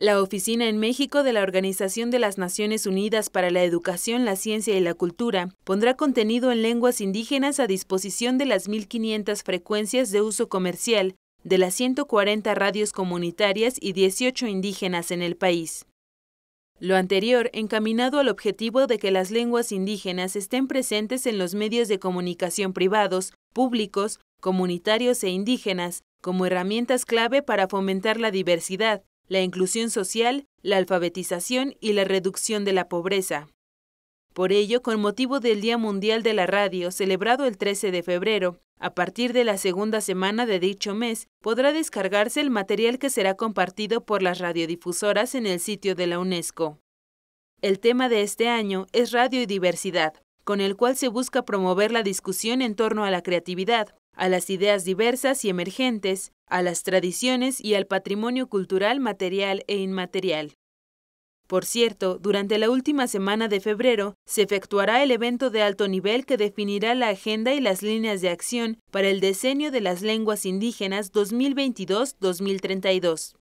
La oficina en México de la Organización de las Naciones Unidas para la Educación, la Ciencia y la Cultura pondrá contenido en lenguas indígenas a disposición de las 1.500 frecuencias de uso comercial, de las 140 radios comunitarias y 18 indígenas en el país. Lo anterior encaminado al objetivo de que las lenguas indígenas estén presentes en los medios de comunicación privados, públicos, comunitarios e indígenas, como herramientas clave para fomentar la diversidad, la inclusión social, la alfabetización y la reducción de la pobreza. Por ello, con motivo del Día Mundial de la Radio, celebrado el 13 de febrero, a partir de la segunda semana de dicho mes, podrá descargarse el material que será compartido por las radiodifusoras en el sitio de la UNESCO. El tema de este año es Radio y Diversidad, con el cual se busca promover la discusión en torno a la creatividad, a las ideas diversas y emergentes, a las tradiciones y al patrimonio cultural material e inmaterial. Por cierto, durante la última semana de febrero se efectuará el evento de alto nivel que definirá la agenda y las líneas de acción para el Diseño de las lenguas indígenas 2022-2032.